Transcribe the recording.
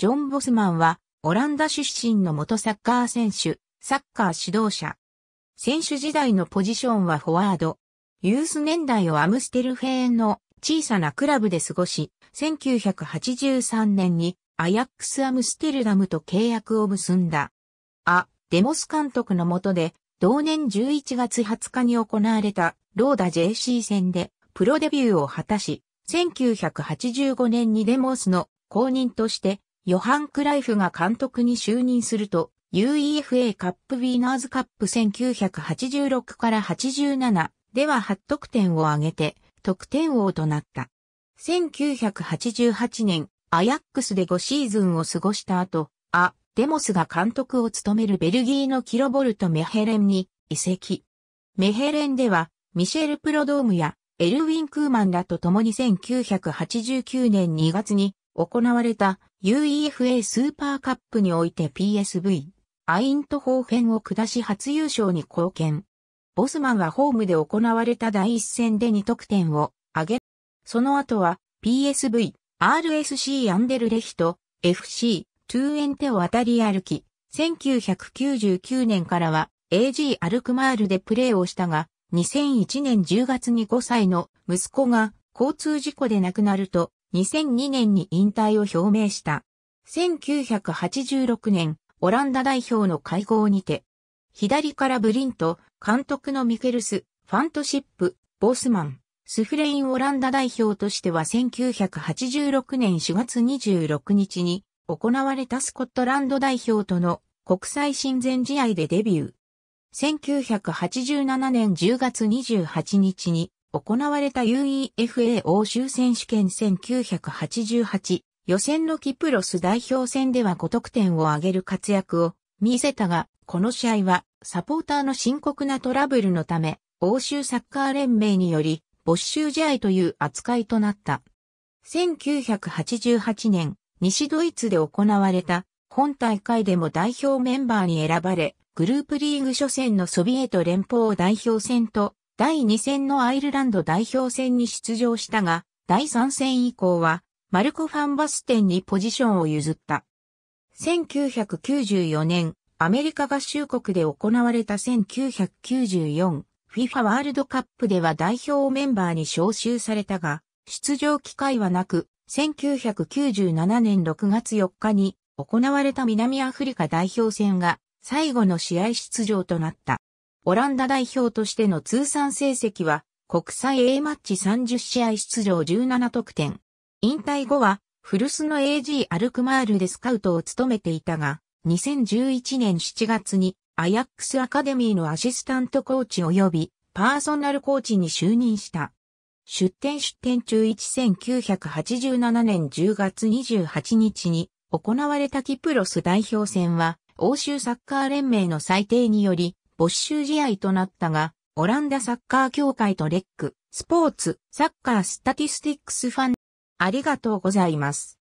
ジョン・ボスマンは、オランダ出身の元サッカー選手、サッカー指導者。選手時代のポジションはフォワード。ユース年代をアムステルフェーンの小さなクラブで過ごし、1983年にアヤックスアムステルダムと契約を結んだ。ア・デモス監督の下で、同年11月20日に行われたローダ JC 戦でプロデビューを果たし、1985年にデモスの公認としてヨハン・クライフが監督に就任すると、UEFA カップウィーナーズカップ1986から87では8得点を挙げて、得点王となった。1988年、アヤックスで5シーズンを過ごした後、ア・デモスが監督を務めるベルギーのキロボルト・メヘレンに移籍。メヘレンでは、ミシェル・プロドームやエルウィン・クーマンらと共に1989年2月に行われた UEFA スーパーカップにおいて PSV、アイントホーフェンを下し初優勝に貢献。ボスマンはホームで行われた第一戦で2得点を挙げ、その後は PSV、RSC アンデルレヒト、FC、トゥーエンテを渡り歩き、1999年からは AG アルクマールでプレーをしたが、2001年10月に5歳の息子が交通事故で亡くなると、2002年に引退を表明した。1986年、オランダ代表の会合にて、左からブリント、監督のミケルス、ファントシップ、ボースマン、スフレインオランダ代表としては1986年4月26日に行われたスコットランド代表との国際親善試合でデビュー。1987年10月28日に行われた UEFA 欧州選手権1988予選のキプロス代表戦では5得点を挙げる活躍を見せたが、この試合はサポーターの深刻なトラブルのため、欧州サッカー連盟により没収試合という扱いとなった。1988年、西ドイツで行われた本大会でも代表メンバーに選ばれ、グループリーグ初戦のソビエト連邦代表戦と第2戦のアイルランド代表戦に出場したが、第3戦以降は、マルコ・ファンバステンにポジションを譲った。1994年、アメリカ合衆国で行われた1994 FIFA ワールドカップでは代表メンバーに招集されたが、出場機会はなく、1997年6月4日に行われた南アフリカ代表戦が最後の試合出場となった。オランダ代表としての通算成績は、国際 A マッチ30試合出場17得点。引退後は、古巣の AG アルクマールでスカウトを務めていたが、2011年7月にアヤックスアカデミーのアシスタントコーチ及びパーソナルコーチに就任した。出展出展中1987年10月28日に行われたキプロス代表戦は欧州サッカー連盟の裁定により没収試合となったが、オランダサッカー協会とレック、スポーツ、サッカースタティスティックスファン、ありがとうございます。